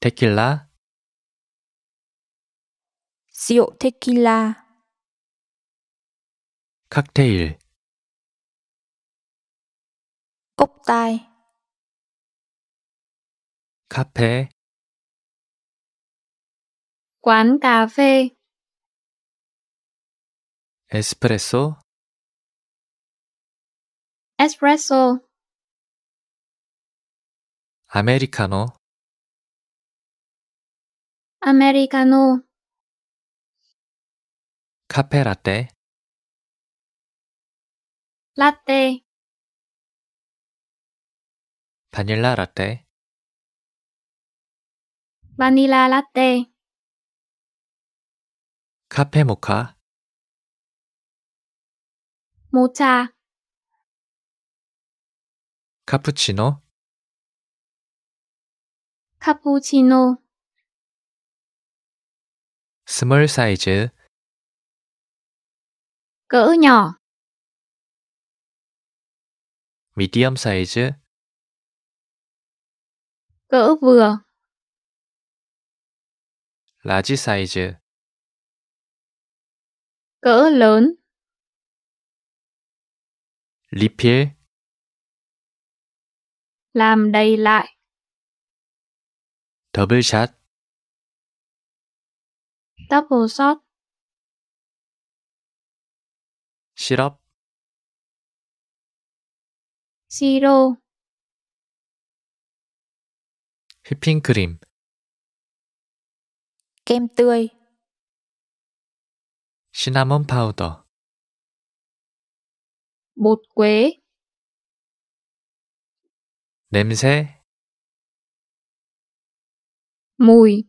테킬라 시오 테킬라 칵테일 꼽다이 카페 quán cà phê 에스프레소 espresso 아메리카노 아메리카노 카페 라떼 라떼 바닐라 라떼 바닐라 라떼 카페 모카 모차 카푸치노 카푸치노 small size cỡ nhỏ medium size cỡ vừa large size cỡ lớn repair làm đầy lại double shot double shot 시럽 whipping cream, kem tươi cinnamon powder bột quế 냄새 mùi